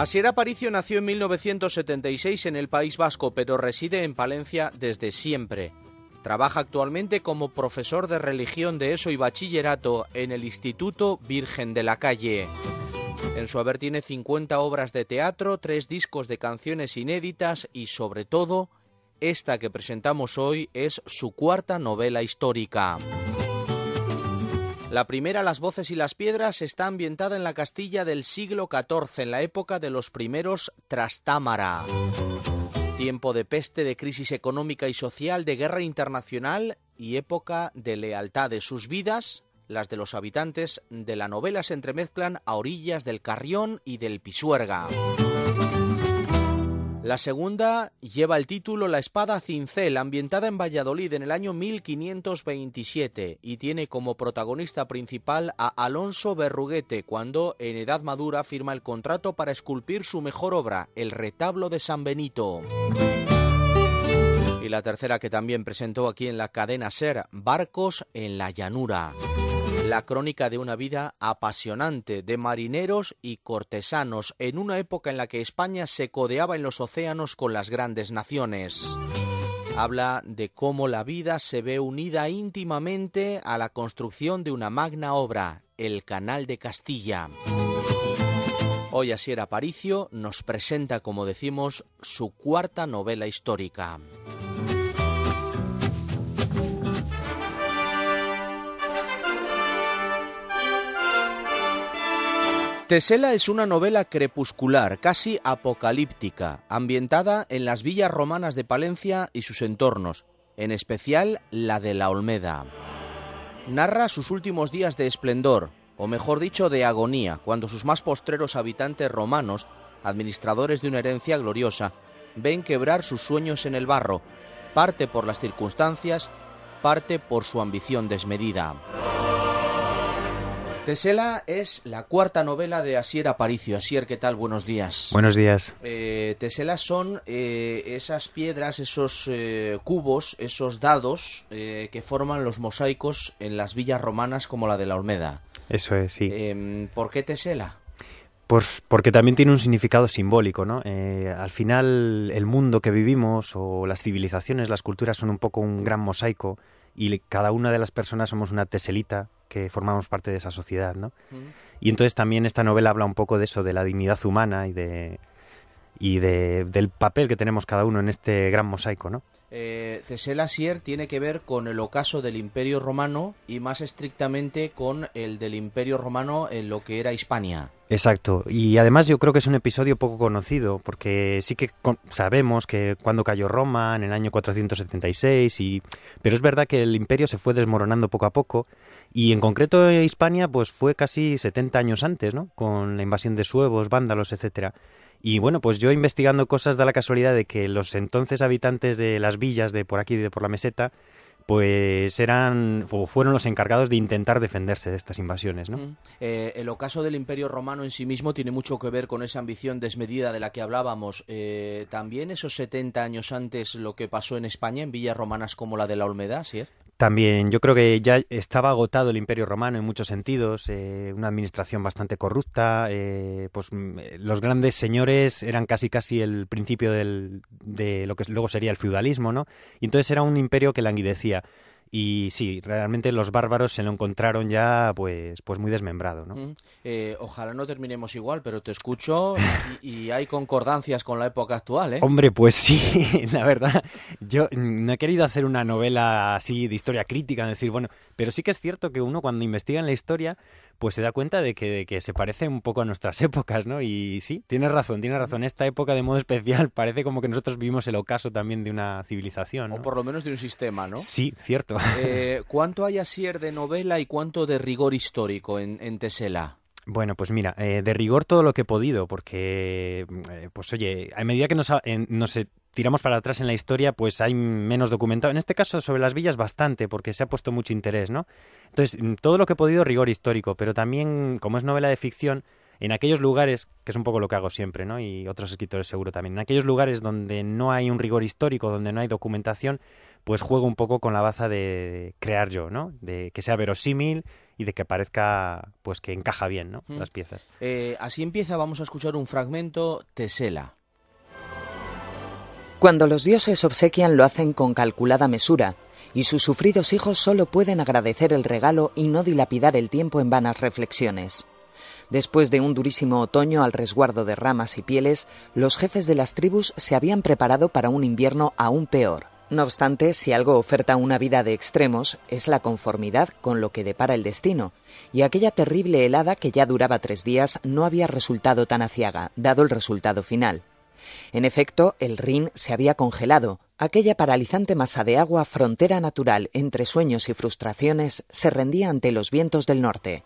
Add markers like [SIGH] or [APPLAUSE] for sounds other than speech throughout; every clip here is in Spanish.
Asier Aparicio nació en 1976 en el País Vasco, pero reside en Palencia desde siempre. Trabaja actualmente como profesor de religión de ESO y bachillerato en el Instituto Virgen de la Calle. En su haber tiene 50 obras de teatro, tres discos de canciones inéditas y, sobre todo, esta que presentamos hoy es su cuarta novela histórica. La primera, Las voces y las piedras, está ambientada en la Castilla del siglo XIV, en la época de los primeros Trastámara. Tiempo de peste, de crisis económica y social, de guerra internacional y época de lealtad de sus vidas, las de los habitantes de la novela se entremezclan a orillas del Carrión y del Pisuerga. La segunda lleva el título La espada cincel, ambientada en Valladolid en el año 1527 y tiene como protagonista principal a Alonso Berruguete cuando en edad madura firma el contrato para esculpir su mejor obra, El retablo de San Benito. Y la tercera que también presentó aquí en la cadena Ser, Barcos en la Llanura la crónica de una vida apasionante de marineros y cortesanos en una época en la que España se codeaba en los océanos con las grandes naciones. Habla de cómo la vida se ve unida íntimamente a la construcción de una magna obra, el Canal de Castilla. Hoy era Aparicio nos presenta, como decimos, su cuarta novela histórica. Tesela es una novela crepuscular, casi apocalíptica, ambientada en las villas romanas de Palencia y sus entornos, en especial la de La Olmeda. Narra sus últimos días de esplendor, o mejor dicho, de agonía, cuando sus más postreros habitantes romanos, administradores de una herencia gloriosa, ven quebrar sus sueños en el barro, parte por las circunstancias, parte por su ambición desmedida. Tesela es la cuarta novela de Asier Aparicio. Asier, ¿qué tal? Buenos días. Buenos días. Eh, Tesela son eh, esas piedras, esos eh, cubos, esos dados que forman los mosaicos en las villas romanas como la de la Olmeda. Eso es, sí. Em, ¿Por qué Tesela? Pues porque también tiene un significado simbólico, ¿no? al final, el mundo que vivimos o las civilizaciones, las culturas son un poco un gran mosaico y cada una de las personas somos una teselita que formamos parte de esa sociedad, ¿no? Y entonces también esta novela habla un poco de eso, de la dignidad humana y de, y del papel que tenemos cada uno en este gran mosaico, ¿no? Eh, Tesela Sier tiene que ver con el ocaso del Imperio Romano y más estrictamente con el del Imperio Romano en lo que era Hispania. Exacto, y además yo creo que es un episodio poco conocido, porque sí que sabemos que cuando cayó Roma en el año 476, y... pero es verdad que el imperio se fue desmoronando poco a poco, y en concreto Hispania pues fue casi 70 años antes, ¿no? Con la invasión de suevos, vándalos, etcétera. Y bueno, pues yo investigando cosas da la casualidad de que los entonces habitantes de las villas de por aquí, de por la meseta, pues eran o fueron los encargados de intentar defenderse de estas invasiones. ¿no? Eh, el ocaso del Imperio Romano en sí mismo tiene mucho que ver con esa ambición desmedida de la que hablábamos. Eh, también esos 70 años antes lo que pasó en España, en villas romanas como la de la Olmeda, ¿sí? También yo creo que ya estaba agotado el Imperio Romano en muchos sentidos, eh, una administración bastante corrupta, eh, pues mm, los grandes señores eran casi casi el principio del, de lo que luego sería el feudalismo, ¿no? Y entonces era un imperio que languidecía. Y sí, realmente los bárbaros se lo encontraron ya pues, pues muy desmembrado. ¿no? Eh, ojalá no terminemos igual, pero te escucho y, y hay concordancias con la época actual. ¿eh? Hombre, pues sí, [LAUGHS] la verdad. Yo no he querido hacer una novela así de historia crítica, decir, bueno, pero sí que es cierto que uno cuando investiga en la historia pues se da cuenta de que, se parece un poco a nuestras [LAUGHS] épocas, ¿no? Y sí, tienes razón, tienes razón. Esta época de modo especial [LAUGHS] parece como que nosotros vivimos el ocaso también de una civilización. O por lo menos de un sistema, ¿no? Sí, cierto. Eh, [LAUGHS] ¿Cuánto hay Asier de novela y cuánto de rigor histórico en, Tesela? Bueno, pues mira, eh, de rigor todo lo que he podido, porque, eh, pues oye, a medida que nos, se nos tiramos para atrás en la historia, pues hay menos documentado. En este caso, sobre las villas, bastante, porque se ha puesto mucho interés, ¿no? Entonces, mm, todo lo que he podido, rigor histórico, pero también, como es novela de ficción, en aquellos lugares, que es un poco lo que hago siempre, ¿no? Y otros escritores seguro también, en aquellos lugares donde no hay un rigor histórico, donde no hay documentación, pues juego un poco con la baza de crear yo, ¿no? De que sea verosímil y de que parezca, pues que encaja bien, ¿no? Mm. Las piezas. Eh, así empieza, vamos a escuchar un fragmento, Tesela. Cuando los dioses obsequian lo hacen con calculada mesura, y sus sufridos hijos solo pueden agradecer el regalo y no dilapidar el tiempo en vanas reflexiones. Después de un durísimo otoño al resguardo de ramas y pieles, los jefes de las tribus se habían preparado para un invierno aún peor. No obstante, si algo oferta una vida de extremos, es la conformidad con lo que depara el destino, y aquella terrible helada que ya duraba tres días no había resultado tan aciaga, dado el resultado final. En efecto, el Rin se había congelado. Aquella paralizante masa de agua, frontera natural entre sueños y frustraciones, se rendía ante los vientos del norte.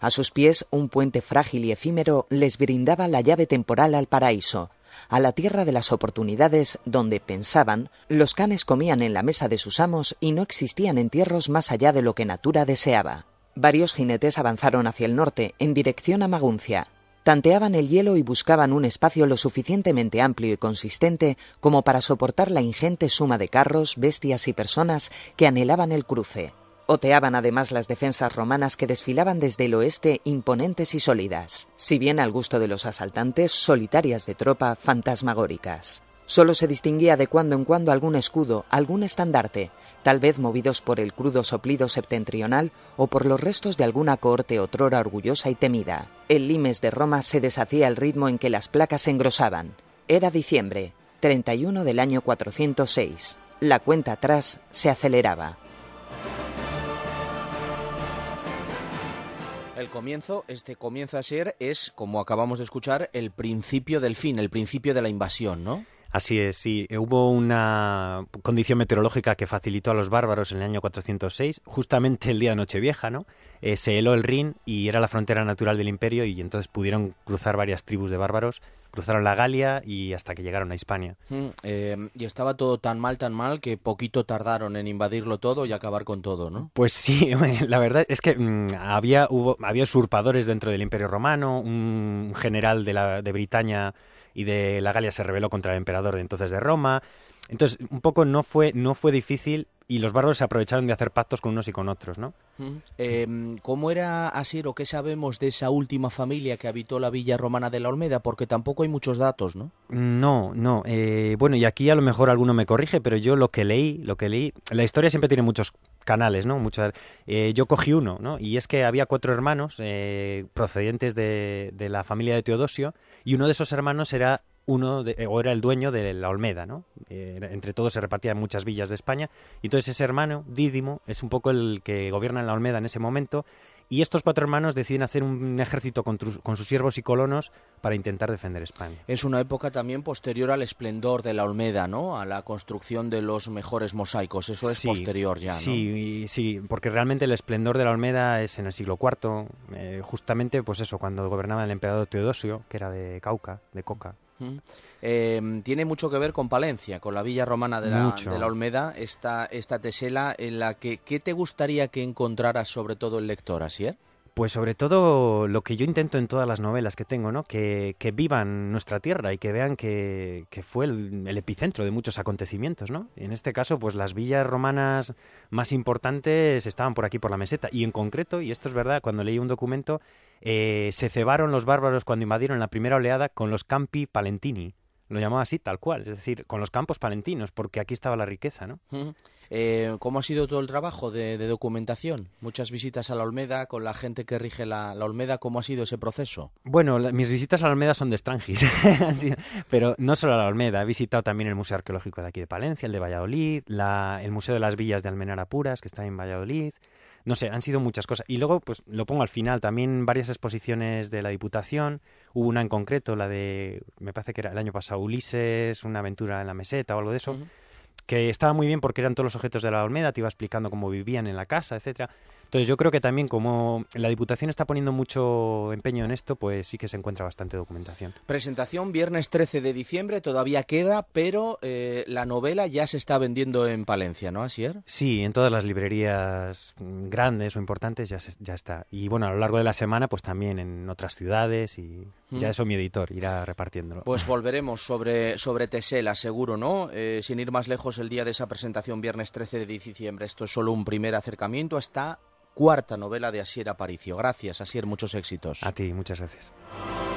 A sus pies, un puente frágil y efímero les brindaba la llave temporal al paraíso, a la tierra de las oportunidades donde, pensaban, los canes comían en la mesa de sus amos y no existían entierros más allá de lo que Natura deseaba. Varios jinetes avanzaron hacia el norte, en dirección a Maguncia, Tanteaban el hielo y buscaban un espacio lo suficientemente amplio y consistente como para soportar la ingente suma de carros, bestias y personas que anhelaban el cruce. Oteaban además las defensas romanas que desfilaban desde el oeste imponentes y sólidas, si bien al gusto de los asaltantes solitarias de tropa fantasmagóricas. Solo se distinguía de cuando en cuando algún escudo, algún estandarte, tal vez movidos por el crudo soplido septentrional o por los restos de alguna cohorte otrora orgullosa y temida. El limes de Roma se deshacía al ritmo en que las placas se engrosaban. Era diciembre, 31 del año 406. La cuenta atrás se aceleraba. El comienzo, este comienza a ser, es, como acabamos de escuchar, el principio del fin, el principio de la invasión, ¿no? Así es, sí. Eh, hubo una condición meteorológica que facilitó a los bárbaros en el año 406, justamente el día de Nochevieja, ¿no? Eh, se heló el Rin y era la frontera natural del imperio y entonces pudieron cruzar varias tribus de bárbaros, cruzaron la Galia y hasta que llegaron a Hispania. Mm, eh, y estaba todo tan mal, tan mal que poquito tardaron en invadirlo todo y acabar con todo, ¿no? Pues sí, [LAUGHS] la verdad es que mm, había, hubo, había usurpadores dentro del imperio romano, un general de, la, de Britania y de la Galia se rebeló contra el emperador de entonces de Roma. Entonces, un poco no fue, no fue difícil y los bárbaros se aprovecharon de hacer pactos con unos y con otros, ¿no? Em, ¿Cómo era así o qué sabemos de esa última familia que habitó la villa romana de la Olmeda? Porque tampoco hay muchos datos, ¿no? No, no. Eh, bueno, y aquí a lo mejor alguno me corrige, pero yo lo que leí, lo que leí, la historia siempre tiene muchos canales, ¿no? Muchas, eh, yo cogí uno, ¿no? Y es que había cuatro hermanos eh, procedentes de, de, la familia de Teodosio y uno de esos hermanos era uno o era el dueño de la Olmeda, ¿no? Eh, entre todos se repartían muchas villas de España y entonces ese hermano Dídimo es un poco el que gobierna en la Olmeda en ese momento y estos cuatro hermanos deciden hacer un ejército con, sus siervos y colonos para intentar defender España. Es una época también posterior al esplendor de la Olmeda, ¿no? A la construcción de los mejores mosaicos. Eso es posterior ya, ¿no? Sí, sí, porque realmente el esplendor de la Olmeda es en el siglo IV, eh, justamente, pues eso, cuando gobernaba el emperador Teodosio, que era de Cauca, de Coca. Em, tiene mucho que ver con Palencia, con la villa romana de la, de la Olmeda, esta, esta tesela en la que, ¿qué te gustaría que encontraras sobre todo el lector, así pues sobre todo lo que yo intento en todas las novelas que tengo, ¿no? Que, vivan nuestra tierra y que vean que, que fue el, epicentro de muchos acontecimientos, ¿no? En este caso, pues las villas romanas más importantes estaban por aquí, por la meseta. Y en concreto, y esto es verdad, cuando leí un documento, eh, se cebaron los bárbaros cuando invadieron la primera oleada con los Campi Palentini lo llamaba así, tal cual, es decir, con los campos palentinos, porque aquí estaba la riqueza, ¿no? Eh, ¿Cómo ha sido todo el trabajo de, documentación? Muchas visitas a la Olmeda con la gente que rige la, Olmeda, ¿cómo ha sido ese proceso? Bueno, mis visitas a la Olmeda son de estrangis, [LAUGHS] pero no solo a la Olmeda, he visitado también el Museo Arqueológico de aquí de Palencia, el de Valladolid, el Museo de las Villas de Almenara Puras, que está en Valladolid, no sé, han sido muchas cosas. Y luego, pues lo pongo al final, también varias exposiciones de la Diputación, hubo una en concreto, la de, me parece que era el año pasado, Ulises, una aventura en la meseta o algo de eso, que estaba muy bien porque eran todos los objetos de la Olmeda, te iba explicando cómo vivían en la casa, etcétera. Entonces yo creo que también como la Diputación está poniendo mucho empeño en esto, pues sí que se encuentra bastante documentación. Presentación viernes 13 de diciembre, todavía queda, pero eh, la novela ya se está vendiendo en Palencia, ¿no, Asier? Sí, en todas las librerías grandes o importantes ya, está. Y bueno, a lo largo de la semana, pues también en otras ciudades y ya mm. eso mi editor irá repartiéndolo. Pues [LAUGHS] volveremos sobre, sobre Tesela, seguro, ¿no? Eh, sin ir más lejos, el día de esa presentación viernes 13 de diciembre. Esto es solo un primer acercamiento. Está cuarta novela de Asier Aparicio. Gracias, Asier, muchos éxitos. A ti, muchas gracias.